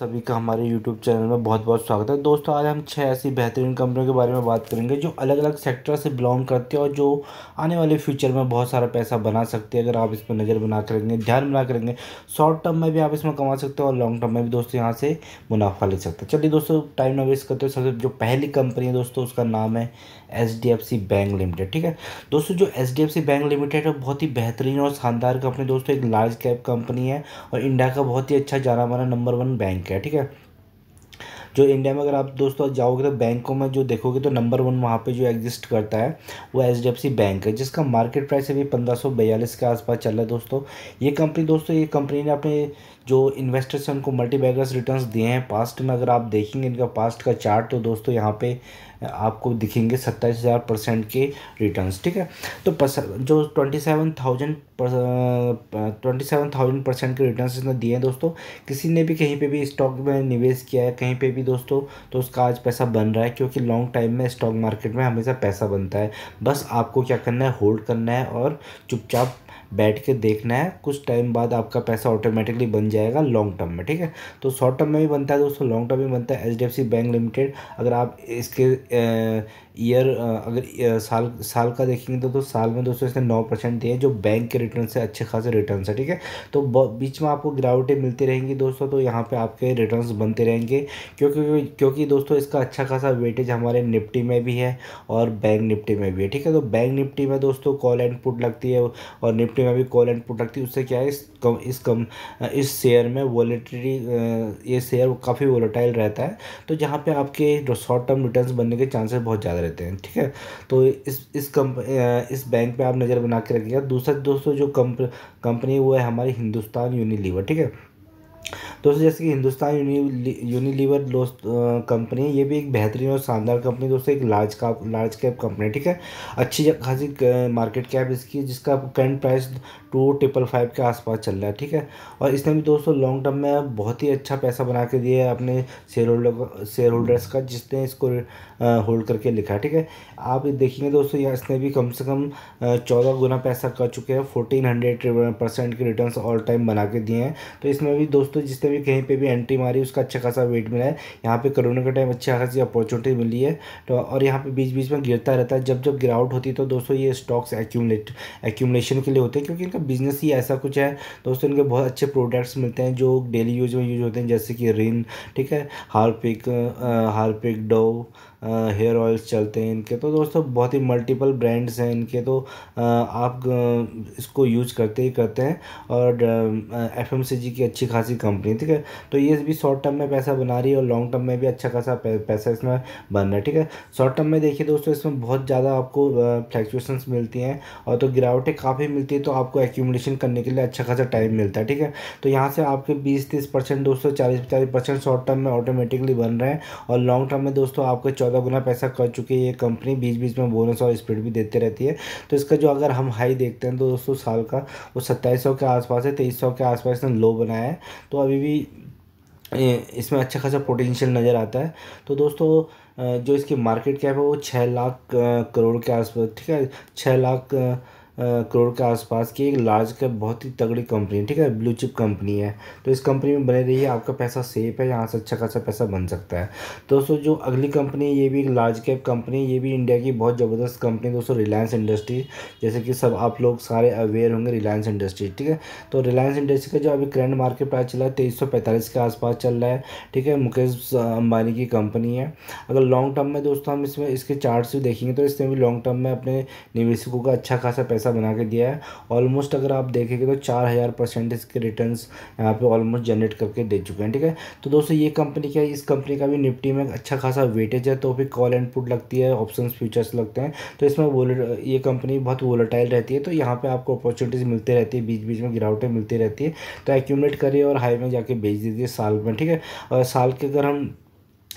सभी का हमारे YouTube चैनल में बहुत बहुत स्वागत है दोस्तों आज हम छः ऐसी बेहतरीन कंपनियों के बारे में बात करेंगे जो अलग अलग सेक्टर से बिलोंग करती है और जो आने वाले फ्यूचर में बहुत सारा पैसा बना सकती है अगर आप इस पर नज़र बना करेंगे ध्यान बना करेंगे शॉर्ट टर्म में भी आप इसमें कमा सकते हो और लॉन्ग टर्म में भी दोस्तों यहाँ से मुनाफा ले सकते हैं चलिए दोस्तों टाइम ना वेस्ट करते हो सबसे जो पहली कंपनी है दोस्तों उसका नाम है H D F C bank limited ठीक है दोस्तों जो H D F C bank limited है बहुत ही बेहतरीन और शानदार कंपनी दोस्तों एक लार्ज कैप कंपनी है और इंडिया का बहुत ही अच्छा जाना माना नंबर वन बैंक बैंक है ठीक है जो इंडिया में अगर आप दोस्तों जाओगे तो बैंकों में जो देखोगे तो नंबर वन वहाँ पे जो एग्जिस्ट करता है वो H D F C bank है जिसका मार्केट प्राइस अभी पंद्रह सौ बयालीस के आसपास चल रहा है दोस्तों ये कंपनी दोस्तों ये कंपनी ने अपने जो इन्वेस्टर्स हैं उनको मल्टी बैगर्स रिटर्न्स दिए हैं पास्ट में अगर आप देखेंगे इनका पास्ट का चार्ट तो दोस्तों यहाँ पे आपको दिखेंगे सत्ताईस हज़ार परसेंट के रिटर्न्स ठीक है तो जो twenty seven thousand twenty seven thousand percent के रिटर्न्स इसने दिए हैं दोस्तों किसी ने भी कहीं पे भी स्टॉक में निवेश किया है कहीं पे भी दोस्तों तो उसका आज पैसा बन रहा है क्योंकि लॉन्ग टाइम में स्टॉक मार्केट में हमेशा पैसा बनता है बस आपको क्या करना है होल्ड करना है और चुपचाप बैठ के देखना है कुछ टाइम बाद आपका पैसा ऑटोमेटिकली बन जाएगा लॉन्ग टर्म में ठीक है तो शॉर्ट टर्म में भी बनता है दोस्तों लॉन्ग टर्म में बनता है एच बैंक लिमिटेड अगर आप इसके ईयर अगर साल साल का देखेंगे तो, तो साल में दोस्तों इसने नौ परसेंट दिए जो बैंक के रिटर्न से अच्छे खासे रिटर्न है ठीक है तो बीच में आपको गिरावटें मिलती रहेंगी दोस्तों तो यहाँ पे आपके रिटर्न्स बनते रहेंगे क्योंकि क्योंकि दोस्तों इसका अच्छा खासा वेटेज हमारे निफ्टी में भी है और बैंक निफ्टी में भी है ठीक है तो बैंक निफ्टी में दोस्तों कॉल एंड पुट लगती है और निफ्टी में भी कॉल एंड पुट लगती है उससे क्या है इस कम इस कम इस शेयर में वॉलेटरी ये शेयर काफ़ी वोलेटाइल रहता है तो जहाँ पर आपके शॉर्ट टर्म रिटर्न बनने के चांसेस बहुत ज़्यादा रहते हैं ठीक है तो इस इस कम इस बैंक पे आप नज़र बना के रखिएगा दूसरा दोस्तों जो कंपनी वो है हमारी हिंदुस्तान यूनिलीवर ठीक है दोस्तों जैसे कि हिंदुस्तान यूनि यूनिलीवर दोस्त कंपनी है ये भी एक बेहतरीन और शानदार कंपनी दोस्तों एक large cap large cap company है ठीक है अच्छी खासी मार्केट कैप इसकी जिसका current price two triple five के आसपास चल रहा है ठीक है और इसने भी दोस्तों लॉन्ग टर्म में बहुत ही अच्छा पैसा बना के दिया है अपने शेयर होल्डर शेयर होल्डर्स का जिसने इसको होल्ड करके लिखा है ठीक है आप देखेंगे दोस्तों यहाँ इसने भी कम से कम चौदह गुना पैसा कर चुके हैं फोर्टीन हंड्रेड परसेंट के रिटर्न ऑल टाइम बना के दिए हैं तो इसमें भी दोस्तों दोस्तों जिसने भी कहीं पे भी एंट्री मारी उसका अच्छा खासा वेट मिला है यहाँ पे कोरोना के टाइम अच्छा खासी अपॉर्चुनिटी मिली है तो और यहाँ पे बीच बीच में गिरता रहता है जब जब गिरावट होती है तो दोस्तों ये स्टॉक्स एक्यूमलेट एक्यूमलेशन के लिए होते हैं क्योंकि इनका बिजनेस ही ऐसा कुछ है दोस्तों इनके बहुत अच्छे प्रोडक्ट्स मिलते हैं जो डेली यूज में यूज होते हैं जैसे कि रिन ठीक है Harpic Harpic Dove hair oils चलते हैं इनके तो दोस्तों बहुत ही मल्टीपल ब्रांड्स हैं इनके तो आप इसको यूज करते ही करते हैं और एफ की अच्छी खासी कंपनी ठीक है तो ये भी शॉर्ट टर्म में पैसा बना रही है और लॉन्ग टर्म में भी अच्छा खासा पैसा इसमें बन रहा है ठीक है शॉर्ट टर्म में देखिए दोस्तों इसमें बहुत ज़्यादा आपको फ्लैक्चुएसन्स मिलती हैं और तो गिरावटें काफ़ी मिलती है तो आपको एक्यूमलेशन करने के लिए अच्छा खासा टाइम मिलता है ठीक है तो यहाँ से आपके बीस तीस परसेंट दोस्तों चालीस चालीस परसेंट शॉर्ट टर्म में ऑटोमेटिकली बन रहे हैं और लॉन्ग टर्म में दोस्तों आपके चौदह गुना पैसा कर चुकी है ये कंपनी बीच बीच में बोनस और स्पीड भी देते रहती है तो इसका जो अगर हम हाई देखते हैं तो दोस्तों साल का वो सत्ताईस के आसपास है तेईस के आसपास इसने लो बनाया है तो अभी भी इसमें अच्छा खासा पोटेंशियल नज़र आता है तो दोस्तों जो इसकी मार्केट कैप है वो छः लाख करोड़ के आसपास ठीक है छः लाख करोड़ के आसपास की एक लार्ज कैप बहुत ही तगड़ी कंपनी है ठीक है ब्लू चिप कंपनी है तो इस कंपनी में बने रहिए आपका पैसा सेफ है यहाँ से अच्छा खासा पैसा बन सकता है दोस्तों जो अगली कंपनी है ये भी एक लार्ज कैप कंपनी ये भी इंडिया की बहुत ज़बरदस्त कंपनी है दोस्तों रिलायंस इंडस्ट्री जैसे कि सब आप लोग सारे अवेयर होंगे रिलायंस इंडस्ट्री ठीक है तो रिलायंस इंडस्ट्री का जो अभी करेंट मार्केट प्राइस चला है तेईस के आसपास चल रहा है ठीक है मुकेश अंबानी की कंपनी है अगर लॉन्ग टर्म में दोस्तों हम इसमें इसके चार्ट भी देखेंगे तो इसमें भी लॉन्ग टर्म में अपने निवेशकों का अच्छा खासा पैसा पैसा बना के दिया है ऑलमोस्ट अगर आप देखेंगे तो चार हज़ार परसेंट इसके रिटर्न यहाँ पे ऑलमोस्ट जनरेट करके दे चुके हैं ठीक है तो दोस्तों ये कंपनी क्या है इस कंपनी का भी निफ्टी में अच्छा खासा वेटेज है तो फिर कॉल एंड पुट लगती है ऑप्शन फ्यूचर्स लगते हैं तो इसमें ये कंपनी बहुत वोलेटाइल रहती है तो यहाँ पर आपको अपॉर्चुनिटीज़ मिलती रहती है बीच बीच में गिरावटें मिलती रहती है तो एक्यूमलेट करिए और हाई में जाके बेच दीजिए साल में ठीक है साल के अगर हम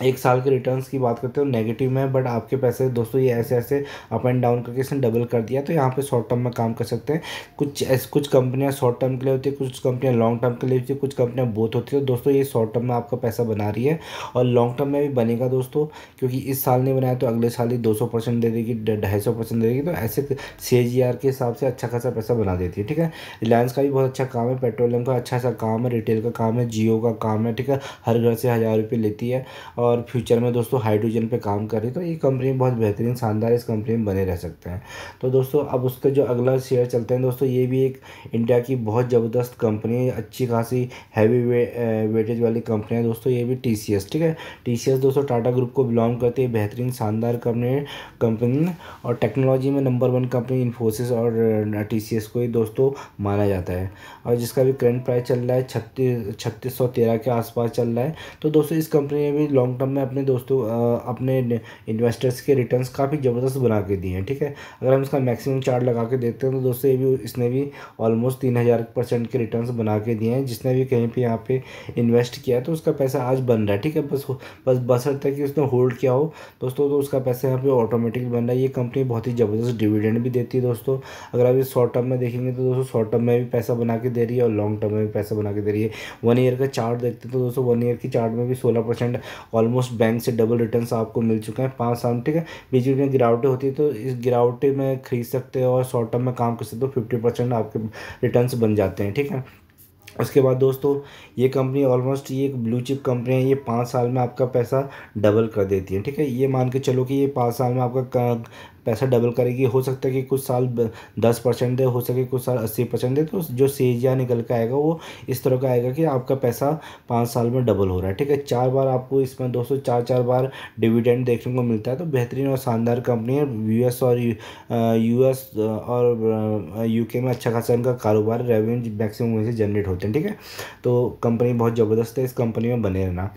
एक साल के रिटर्न्स की बात करते हो नेगेटिव में बट आपके पैसे दोस्तों ये ऐसे ऐसे अप एंड डाउन करके इसने डबल कर दिया तो यहाँ पे शॉर्ट टर्म में काम कर सकते हैं कुछ ऐसे कुछ कंपनियाँ शॉर्ट टर्म के लिए होती है कुछ कंपनियाँ लॉन्ग टर्म के लिए होती है कुछ कंपनियाँ बोथ होती है दोस्तों ये शॉर्ट टर्म में आपका पैसा बना रही है और लॉन्ग टर्म में भी बनेगा दोस्तों क्योंकि इस साल नहीं बनाया तो अगले साल ही दो दे देगी ढाई दे देगी तो ऐसे सी के हिसाब से अच्छा खासा पैसा बना देती है ठीक है रिलायंस का भी बहुत अच्छा काम है पेट्रोलियम का अच्छा सा काम है रिटेल का काम है जियो का काम है ठीक है हर घर से हज़ार रुपये लेती है और और फ्यूचर में दोस्तों हाइड्रोजन पे काम कर रही तो ये कंपनी बहुत बेहतरीन शानदार इस कंपनी में बने रह सकते हैं तो दोस्तों अब उसका जो अगला शेयर चलते हैं दोस्तों ये भी एक इंडिया की बहुत ज़बरदस्त कंपनी है अच्छी खासी हैवी वे, वेटेज वाली कंपनी है दोस्तों ये भी टी ठीक है टी दोस्तों टाटा ग्रुप को बिलोंग करती है बेहतरीन शानदार कंपनी कंपनी और टेक्नोलॉजी में नंबर वन कंपनी इन्फोसिस और टी को ही दोस्तों माना जाता है और जिसका भी करेंट प्राइस चल रहा है छत्तीस छत्तीस के आसपास चल रहा है तो दोस्तों इस कंपनी में भी लॉन्ग टर्म मतलब में अपने दोस्तों अपने इन्वेस्टर्स के रिटर्न्स काफ़ी ज़बरदस्त बना के दिए हैं ठीक है अगर हम इसका मैक्सिमम चार्ट लगा के देखते हैं तो दोस्तों ये भी इसने भी ऑलमोस्ट तीन हज़ार परसेंट के रिटर्न बना के दिए हैं जिसने भी कहीं पर यहाँ पे इन्वेस्ट किया है तो उसका पैसा आज बन रहा है ठीक है बस बस बस हद तक कि उसने होल्ड किया हो दोस्तों तो उसका पैसा यहाँ पे ऑटोमेटिक बन रहा है ये कंपनी बहुत ही ज़बरदस्त डिविडेंड भी देती है दोस्तों अगर आप इस शॉर्ट टर्म में देखेंगे तो दोस्तों शॉर्ट टर्म में भी पैसा बना के दे रही है और लॉन्ग टर्म में भी पैसा बना के दे रही है वन ईयर का चार्ट देखते हैं तो दोस्तों वन ईयर की चार्ट में भी सोलह परसेंट ऑलमोस्ट बैंक से डबल रिटर्न आपको मिल चुका है पाँच साल ठीक है बीच बीच में गिरावटें होती है तो इस गिरावटे में खरीद सकते हो और शॉर्ट टर्म में काम कर सकते हो फिफ्टी परसेंट आपके रिटर्न बन जाते हैं ठीक है उसके बाद दोस्तों ये कंपनी ऑलमोस्ट ये एक ब्लू चिप कंपनी है ये पाँच साल में आपका पैसा डबल कर देती है ठीक है ये मान के चलो कि ये पाँच साल में आपका पैसा डबल करेगी हो सकता है कि कुछ साल दस परसेंट दे हो सके कुछ साल अस्सी परसेंट दे तो जो सी निकल के आएगा वो इस तरह का आएगा कि आपका पैसा पाँच साल में डबल हो रहा है ठीक है चार बार आपको इसमें दोस्तों चार चार बार डिविडेंड देखने को मिलता है तो बेहतरीन और शानदार कंपनी है यू और यू और यू में अच्छा खासा इनका कारोबार रेवेन्यू मैक्सिमम से जनरेट होते हैं ठीक है तो कंपनी बहुत ज़बरदस्त है इस कंपनी में बने रहना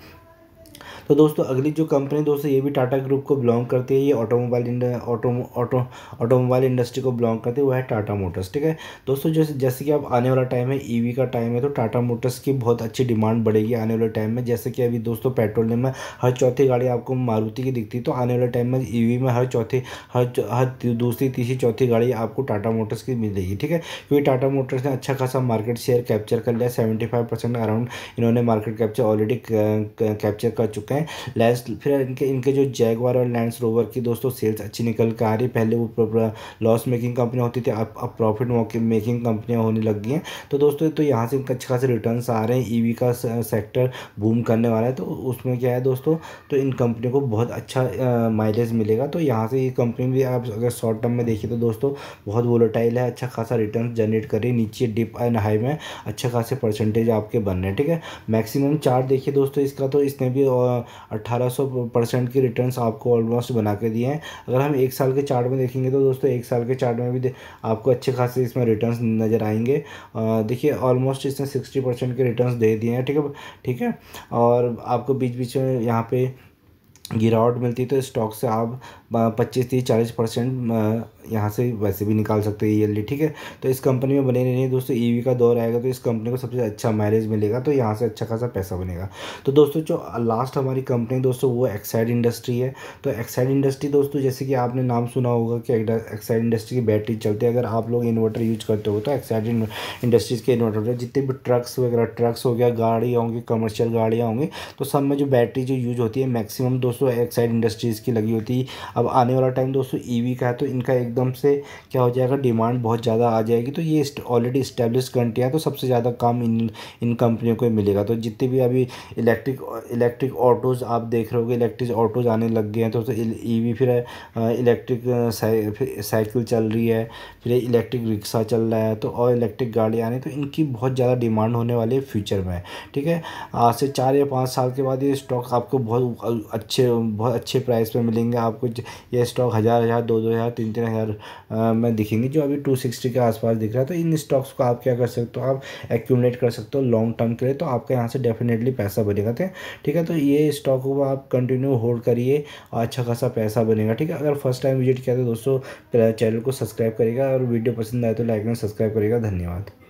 तो दोस्तों अगली जो कंपनी दोस्तों ये भी टाटा ग्रुप को बिलोंग करती है ये automobile auto auto automobile industry को बिलोंग करती है वो है टाटा मोटर्स ठीक है दोस्तों जैसे जैसे कि अब आने वाला टाइम है ई e का टाइम है तो टाटा मोटर्स की बहुत अच्छी डिमांड बढ़ेगी आने वाले टाइम में जैसे कि अभी दोस्तों पेट्रोल में हर चौथी गाड़ी आपको मारुति की दिखती है तो आने वाले टाइम में ई e में हर चौथी हर हर दूसरी तीसरी चौथी गाड़ी आपको टाटा मोटर्स की मिल जाएगी ठीक है क्योंकि टाटा मोटर्स ने अच्छा खासा मार्केट शेयर कैप्चर कर लिया सेवेंटी फाइव परसेंट अराउंड इन्होंने मार्केट कैप्चर ऑलरेडी कैप्चर कर चुका सकते हैं लेस फिर इनके इनके जो जैगवार और लैंड रोवर की दोस्तों सेल्स अच्छी निकल कर आ रही पहले वो लॉस मेकिंग कंपनी होती थी अब अब प्रॉफिट मेकिंग कंपनियाँ होने लग गई हैं तो दोस्तों तो यहाँ से इनका अच्छे खासे रिटर्न आ रहे हैं ई e का सेक्टर बूम करने वाला है तो उसमें क्या है दोस्तों तो इन कंपनियों को बहुत अच्छा माइलेज मिलेगा तो यहाँ से ये कंपनी भी आप अगर शॉर्ट टर्म में देखिए तो दोस्तों बहुत वोलोटाइल है अच्छा खासा रिटर्न जनरेट कर रही है नीचे डिप एंड हाई में अच्छा खासे परसेंटेज आपके बन रहे हैं ठीक है मैक्सिमम चार्ट देखिए दोस्तों इसका तो इसने भी आ, अट्ठारह परसेंट की रिटर्न्स आपको ऑलमोस्ट बना के दिए हैं अगर हम एक साल के चार्ट में देखेंगे तो दोस्तों एक साल के चार्ट में भी आपको अच्छे खासे इसमें रिटर्न्स नज़र आएंगे देखिए ऑलमोस्ट इसने सिक्सटी परसेंट के रिटर्न दे दिए हैं ठीक है ठीक है और आपको बीच बीच में यहाँ पे गिरावट मिलती है तो स्टॉक से आप पच्चीस तीस चालीस परसेंट यहाँ से वैसे भी निकाल सकते हैं ईयरली ठीक है तो इस कंपनी में बने नहीं दोस्तों ईवी e का दौर आएगा तो इस कंपनी को सबसे अच्छा माइलेज मिलेगा तो यहाँ से अच्छा खासा पैसा बनेगा तो दोस्तों जो लास्ट हमारी कंपनी दोस्तों वो एक्साइड इंडस्ट्री है तो एक्साइड इंडस्ट्री दोस्तों जैसे कि आपने नाम सुना होगा कि एक्साइड इंडस्ट्री की बैटरी चलती है अगर आप लोग इन्वर्टर यूज करते हो तो एक्साइड इंडस्ट्रीज़ के इन्वर्टर होते जितने भी ट्रक्स वगैरह ट्रक्स हो गया गाड़ियाँ होंगी कमर्शियल गाड़ियाँ होंगी तो सब में जो बैटरी जो यूज होती है मैक्सिमम दोस्तों एक्साइड इंडस्ट्रीज़ की लगी होती है अब आने वाला टाइम दोस्तों ईवी e का है तो इनका एकदम से क्या हो जाएगा डिमांड बहुत ज़्यादा आ जाएगी तो ये ऑलरेडी इस्टेब्लिश कंट्रियाँ तो सबसे ज़्यादा काम इन इन कंपनियों को मिलेगा तो जितने भी अभी इलेक्ट्रिक इलेक्ट्रिक ऑटोज़ आप देख रहे हो इलेक्ट्रिक ऑटोज़ आने लग गए हैं तो, ई वी e फिर इलेक्ट्रिक साइकिल चल रही है फिर इलेक्ट्रिक रिक्शा चल रहा है तो और इलेक्ट्रिक गाड़ी आने तो इनकी बहुत ज़्यादा डिमांड होने वाली है फ्यूचर में ठीक है आज से चार या पाँच साल के बाद ये स्टॉक आपको बहुत अच्छे बहुत अच्छे प्राइस पर मिलेंगे आपको ये स्टॉक हज़ार हज़ार दो दो हज़ार तीन तीन हज़ार में दिखेंगे जो अभी टू सिक्सटी के आसपास दिख रहा है तो इन स्टॉक्स को आप क्या कर सकते हो आप एक्यूमलेट कर सकते हो लॉन्ग टर्म के लिए तो आपका यहाँ से डेफिनेटली पैसा बनेगा थे ठीक है तो ये स्टॉक को आप कंटिन्यू होल्ड करिए और अच्छा खासा पैसा बनेगा ठीक है अगर फर्स्ट टाइम विजिट किया तो दोस्तों चैनल को सब्सक्राइब करेगा और वीडियो पसंद आए तो लाइक एंड सब्सक्राइब करेगा धन्यवाद